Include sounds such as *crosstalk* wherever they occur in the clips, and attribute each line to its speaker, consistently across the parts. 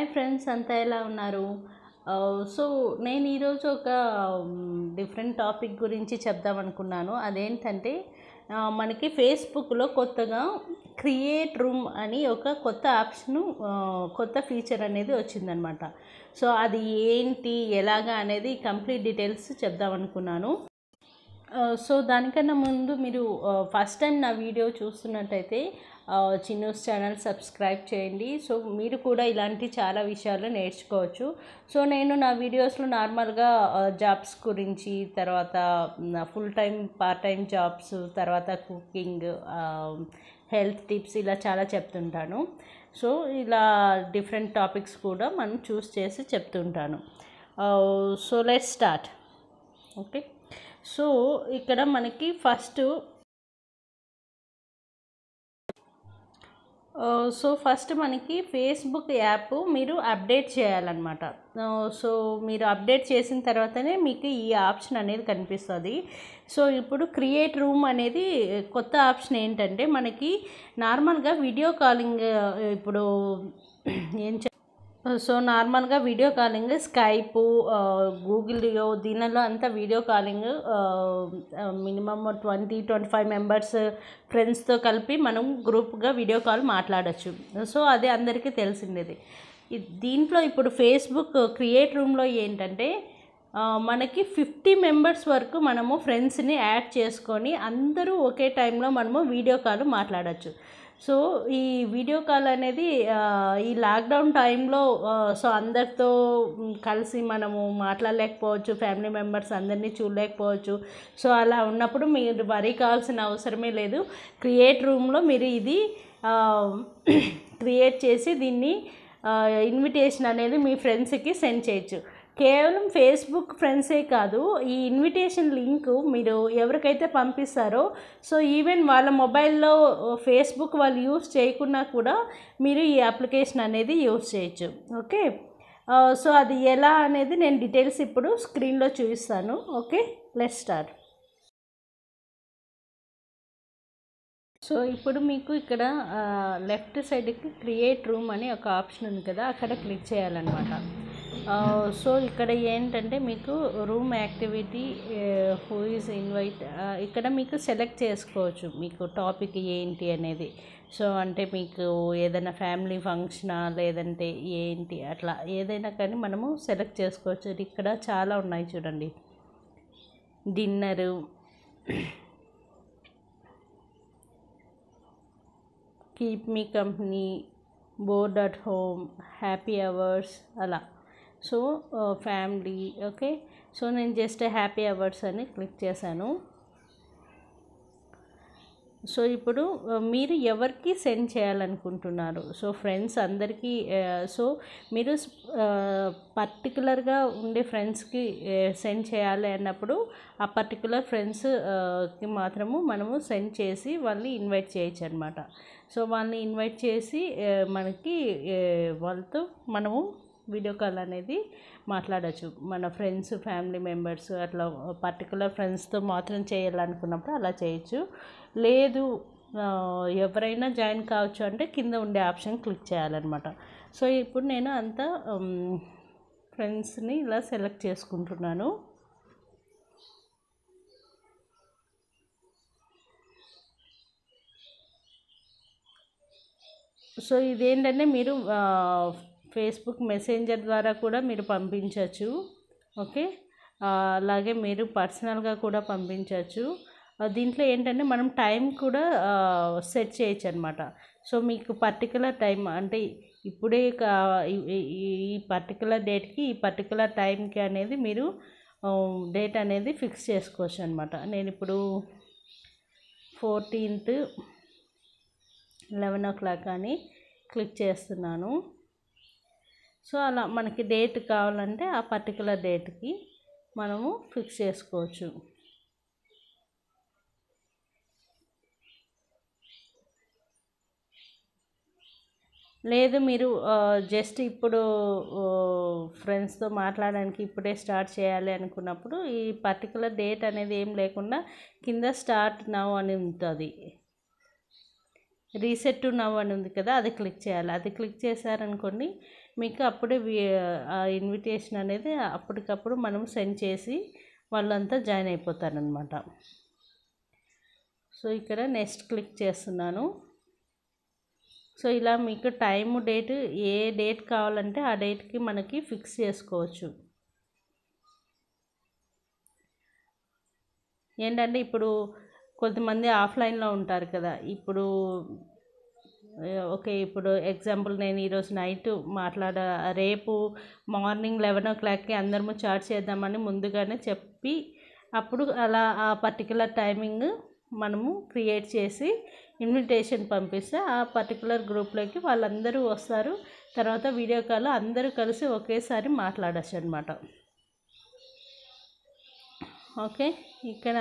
Speaker 1: hi friends అంతా ఎలా ఉన్నారు సో నేను ఈరోజు ఒక డిఫరెంట్ టాపిక్ గురించి చెప్దాం అనుకున్నాను అదేంటంటే మనకి ఫేస్బుక్లో కొత్తగా క్రియేట్ రూమ్ అని ఒక కొత్త ఆప్షన్ కొత్త ఫీచర్ అనేది వచ్చిందనమాట సో అది ఏంటి ఎలాగా అనేది కంప్లీట్ డీటెయిల్స్ చెప్దాం అనుకున్నాను సో దానికన్నా ముందు మీరు ఫస్ట్ టైం నా వీడియో చూస్తున్నట్టయితే చిన్నూస్ ఛానల్ సబ్స్క్రైబ్ చేయండి సో మీరు కూడా ఇలాంటి చాలా విషయాలు నేర్చుకోవచ్చు సో నేను నా వీడియోస్లో నార్మల్గా జాబ్స్ గురించి తర్వాత full time part time jobs తర్వాత కుకింగ్ హెల్త్ టిప్స్ ఇలా చాలా చెప్తుంటాను సో ఇలా డిఫరెంట్ టాపిక్స్ కూడా మనం చూస్ చేసి చెప్తుంటాను so let start okay so ఇక్కడ మనకి ఫస్ట్ సో ఫస్ట్ మనకి ఫేస్బుక్ యాప్ మీరు అప్డేట్ చేయాలన్నమాట సో మీరు అప్డేట్ చేసిన తర్వాతనే మీకు ఈ ఆప్షన్ అనేది కనిపిస్తుంది సో ఇప్పుడు క్రియేట్ రూమ్ అనేది కొత్త ఆప్షన్ ఏంటంటే మనకి నార్మల్గా వీడియో కాలింగ్ ఇప్పుడు ఏం సో నార్మల్గా వీడియో కాలింగ్ స్కైపు గూగుల్ దీనిలో అంతా video calling minimum twenty twenty five members ఫ్రెండ్స్తో కలిపి మనం గ్రూప్గా వీడియో కాల్ మాట్లాడచ్చు సో అది అందరికీ తెలిసిండేది దీంట్లో ఇప్పుడు ఫేస్బుక్ క్రియేట్ రూమ్లో ఏంటంటే మనకి ఫిఫ్టీ మెంబర్స్ వరకు మనము ఫ్రెండ్స్ని యాడ్ చేసుకొని అందరూ ఒకే టైంలో మనము వీడియో కాల్ మాట్లాడచ్చు సో ఈ వీడియో కాల్ అనేది ఈ లాక్డౌన్ టైంలో సో అందరితో కలిసి మనము మాట్లాడలేకపోవచ్చు ఫ్యామిలీ మెంబర్స్ అందరినీ చూడలేకపోవచ్చు సో అలా ఉన్నప్పుడు మీరు వరీ కావాల్సిన అవసరమే లేదు క్రియేట్ రూమ్లో మీరు ఇది క్రియేట్ చేసి దీన్ని ఇన్విటేషన్ అనేది మీ ఫ్రెండ్స్కి సెండ్ చేయొచ్చు కేవలం ఫేస్బుక్ ఫ్రెండ్సే కాదు ఈ ఇన్విటేషన్ లింక్ మీరు ఎవరికైతే పంపిస్తారో సో ఈవెన్ వాళ్ళ మొబైల్లో ఫేస్బుక్ వాళ్ళు యూస్ చేయకున్నా కూడా మీరు ఈ అప్లికేషన్ అనేది యూస్ చేయొచ్చు ఓకే సో అది ఎలా అనేది నేను డీటెయిల్స్ ఇప్పుడు స్క్రీన్లో చూపిస్తాను ఓకే లెట్ స్టార్ సో ఇప్పుడు మీకు ఇక్కడ లెఫ్ట్ సైడ్కి క్రియేట్ రూమ్ అని ఒక ఆప్షన్ ఉంది కదా అక్కడ క్లిక్ చేయాలన్నమాట సో ఇక్కడ ఏంటంటే మీకు room activity who is invite ఇక్కడ మీకు సెలెక్ట్ చేసుకోవచ్చు మీకు టాపిక్ ఏంటి అనేది సో అంటే మీకు ఏదైనా ఫ్యామిలీ ఫంక్షనా లేదంటే ఏంటి అట్లా ఏదైనా కానీ మనము సెలెక్ట్ చేసుకోవచ్చు ఇక్కడ చాలా ఉన్నాయి చూడండి dinner keep me company bored at home happy hours అలా సో ఫ్యామిలీ ఓకే సో నేను జస్ట్ హ్యాపీ అవర్స్ అని క్లిక్ చేశాను సో ఇప్పుడు మీరు ఎవరికి సెండ్ చేయాలనుకుంటున్నారు సో ఫ్రెండ్స్ అందరికీ సో మీరు పర్టికులర్గా ఉండే ఫ్రెండ్స్కి సెండ్ చేయాలి అన్నప్పుడు ఆ పర్టికులర్ ఫ్రెండ్స్కి మాత్రము మనము సెండ్ చేసి వాళ్ళని ఇన్వైట్ చేయొచ్చు అనమాట సో వాళ్ళని ఇన్వైట్ చేసి మనకి వాళ్ళతో మనము వీడియో కాల్ అనేది మాట్లాడచ్చు మన ఫ్రెండ్స్ ఫ్యామిలీ మెంబర్స్ అట్లా పర్టికులర్ ఫ్రెండ్స్తో మాత్రం చేయాలనుకున్నప్పుడు అలా చేయొచ్చు లేదు ఎవరైనా జాయిన్ కావచ్చు అంటే కింద ఉండే ఆప్షన్ క్లిక్ చేయాలన్నమాట సో ఇప్పుడు నేను అంతా ఫ్రెండ్స్ని ఇలా సెలెక్ట్ చేసుకుంటున్నాను సో ఇదేంటంటే మీరు ఫేస్బుక్ మెసెంజర్ ద్వారా కూడా మీరు పంపించవచ్చు ఓకే అలాగే మీరు పర్సనల్గా కూడా పంపించవచ్చు దీంట్లో ఏంటంటే మనం టైం కూడా సెట్ చేయొచ్చు అనమాట సో మీకు పర్టికులర్ టైం అంటే ఇప్పుడే ఈ పర్టికులర్ డేట్కి ఈ పర్టికులర్ టైంకి అనేది మీరు డేట్ అనేది ఫిక్స్ చేసుకోవచ్చు అనమాట నేను ఇప్పుడు ఫోర్టీన్త్ లెవెన్ ఓ క్లాక్ అని క్లిక్ చేస్తున్నాను సో అలా మనకి డేట్ కావాలంటే ఆ పర్టికులర్ డేట్కి మనము ఫిక్స్ చేసుకోవచ్చు లేదు మీరు జస్ట్ ఇప్పుడు ఫ్రెండ్స్తో మాట్లాడడానికి ఇప్పుడే స్టార్ట్ చేయాలి అనుకున్నప్పుడు ఈ పర్టికులర్ డేట్ అనేది ఏం లేకుండా కింద స్టార్ట్ నవ్ అని ఉంటుంది రీసెట్ టు నవ్ అని ఉంది కదా అది క్లిక్ చేయాలి అది క్లిక్ చేశారనుకోండి మీకు అప్పుడే ఆ ఇన్విటేషన్ అనేది అప్పటికప్పుడు మనం సెండ్ చేసి వాళ్ళంతా జాయిన్ అయిపోతారనమాట సో ఇక్కడ నెక్స్ట్ క్లిక్ చేస్తున్నాను సో ఇలా మీకు టైము డేట్ ఏ డేట్ కావాలంటే ఆ డేట్కి మనకి ఫిక్స్ చేసుకోవచ్చు ఏంటంటే ఇప్పుడు కొంతమంది ఆఫ్లైన్లో ఉంటారు కదా ఇప్పుడు ఓకే uh, ఇప్పుడు ఎగ్జాంపుల్ నేను ఈరోజు నైట్ మాట్లాడ రేపు మార్నింగ్ లెవెన్ ఓ క్లాక్కి అందరము చాట్ చేద్దామని ముందుగానే చెప్పి అప్పుడు అలా ఆ పర్టికులర్ టైమింగ్ మనము క్రియేట్ చేసి ఇన్విటేషన్ పంపిస్తే ఆ పర్టికులర్ గ్రూప్లోకి వాళ్ళందరూ వస్తారు తర్వాత వీడియో కాల్ అందరూ కలిసి ఒకేసారి మాట్లాడచ్చు అనమాట ఓకే ఇక్కడ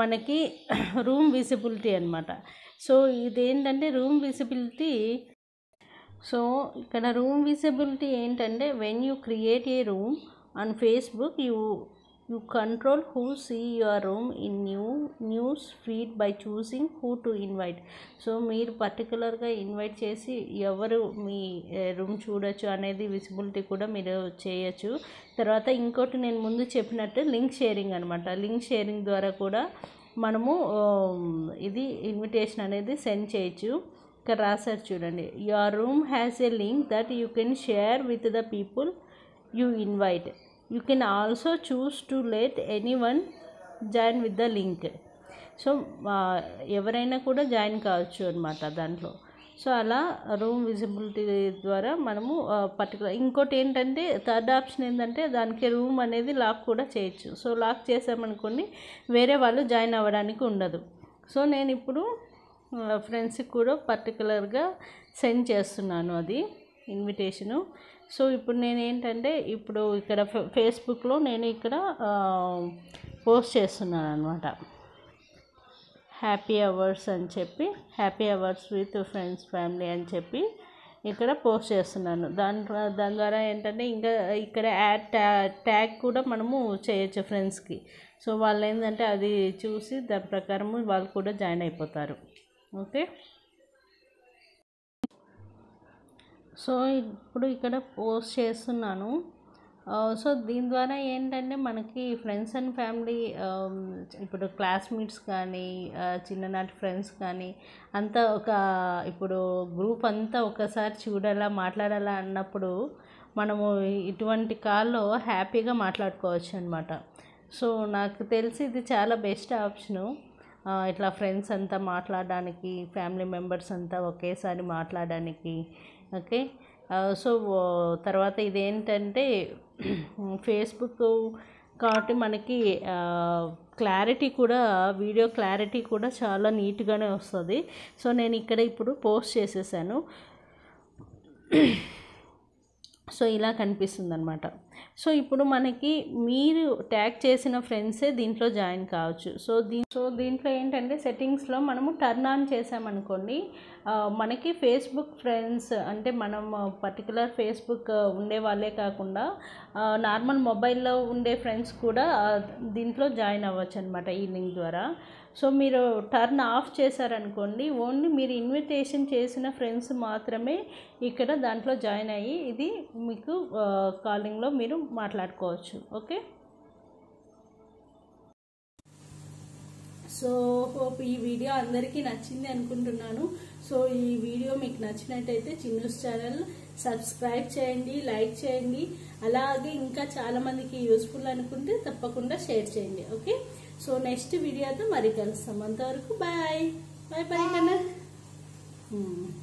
Speaker 1: మనకి రూమ్ విజిబిలిటీ అనమాట సో ఇదేంటంటే రూమ్ విజిబిలిటీ సో ఇక్కడ రూమ్ విజిబిలిటీ ఏంటంటే when you create a room on Facebook you you control who see your room in new news feed by choosing who to invite so మీరు పర్టికులర్గా invite చేసి ఎవరు మీ room చూడొచ్చు అనేది visibility కూడా మీరు చేయొచ్చు తర్వాత ఇంకోటి నేను ముందు చెప్పినట్టు లింక్ షేరింగ్ అనమాట లింక్ షేరింగ్ ద్వారా కూడా మనము ఇది ఇన్విటేషన్ అనేది సెండ్ చేయొచ్చు ఇక్కడ రాశారు చూడండి your room has a link that you can share with the people you invite you can also choose to let any one join with the link so ఎవరైనా కూడా జాయిన్ కావచ్చు అనమాట దాంట్లో సో అలా రూమ్ విజిబిలిటీ ద్వారా మనము particular uh, ఇంకోటి ఏంటంటే థర్డ్ ఆప్షన్ ఏంటంటే దానికి రూమ్ అనేది లాక్ కూడా చేయొచ్చు సో లాక్ చేసామనుకోండి వేరే వాళ్ళు జాయిన్ అవ్వడానికి ఉండదు సో నేను ఇప్పుడు ఫ్రెండ్స్కి uh, కూడా పర్టికులర్గా సెండ్ చేస్తున్నాను అది ఇన్విటేషను సో ఇప్పుడు నేను ఏంటంటే ఇప్పుడు ఇక్కడ ఫేస్బుక్లో నేను ఇక్కడ పోస్ట్ చేస్తున్నాను అనమాట హ్యాపీ అవర్స్ అని చెప్పి happy hours with friends family అని చెప్పి ఇక్కడ పోస్ట్ చేస్తున్నాను దాని దాని ద్వారా ఏంటంటే ఇంకా ఇక్కడ యాడ్ ట్యాగ్ కూడా మనము చేయొచ్చు ఫ్రెండ్స్కి సో వాళ్ళు ఏంటంటే అది చూసి దాని ప్రకారము వాళ్ళు కూడా జాయిన్ అయిపోతారు ఓకే సో ఇప్పుడు ఇక్కడ పోస్ట్ చేస్తున్నాను సో దీని ద్వారా ఏంటంటే మనకి ఫ్రెండ్స్ అండ్ ఫ్యామిలీ ఇప్పుడు క్లాస్మేట్స్ కానీ చిన్ననాటి ఫ్రెండ్స్ కానీ అంతా ఒక ఇప్పుడు గ్రూప్ అంతా ఒకసారి చూడాలా మాట్లాడాలా అన్నప్పుడు మనము ఇటువంటి కాల్లో హ్యాపీగా మాట్లాడుకోవచ్చు అనమాట సో నాకు తెలిసి ఇది చాలా బెస్ట్ ఆప్షను ఇట్లా ఫ్రెండ్స్ అంతా మాట్లాడడానికి ఫ్యామిలీ మెంబర్స్ అంతా ఒకేసారి మాట్లాడడానికి ఓకే సో తర్వాత ఇదేంటంటే *clears throat* ఫేస్బుక్ కాబట్టి మనకి క్లారిటీ కూడా వీడియో క్లారిటీ కూడా చాలా నీట్గానే వస్తుంది సో నేను ఇక్కడ ఇప్పుడు పోస్ట్ చేసేసాను సో ఇలా కనిపిస్తుంది అనమాట సో ఇప్పుడు మనకి మీరు ట్యాగ్ చేసిన ఫ్రెండ్సే దీంట్లో జాయిన్ కావచ్చు సో దీ సో దీంట్లో ఏంటంటే సెట్టింగ్స్లో మనము టర్న్ ఆన్ చేసామనుకోండి మనకి ఫేస్బుక్ ఫ్రెండ్స్ అంటే మనం పర్టికులర్ ఫేస్బుక్ ఉండే వాళ్ళే కాకుండా నార్మల్ మొబైల్లో ఉండే ఫ్రెండ్స్ కూడా దీంట్లో జాయిన్ అవ్వచ్చు అనమాట ఈ లింక్ ద్వారా సో మీరు టర్న్ ఆఫ్ చేశారనుకోండి ఓన్లీ మీరు ఇన్విటేషన్ చేసిన ఫ్రెండ్స్ మాత్రమే ఇక్కడ దాంట్లో జాయిన్ అయ్యి ఇది మీకు కాలింగ్లో మీరు మాట్లాడుకోవచ్చు ఓకే సో హోప్ ఈ వీడియో అందరికీ నచ్చింది అనుకుంటున్నాను సో ఈ వీడియో మీకు నచ్చినట్టయితే చిన్నూస్ ఛానల్ సబ్స్క్రైబ్ చేయండి లైక్ చేయండి అలాగే ఇంకా చాలామందికి యూస్ఫుల్ అనుకుంటే తప్పకుండా షేర్ చేయండి ఓకే సో నెక్స్ట్ వీడియోతో మరి కలుస్తాం అంతవరకు బాయ్ బాయ్ బాయ్ కన్నా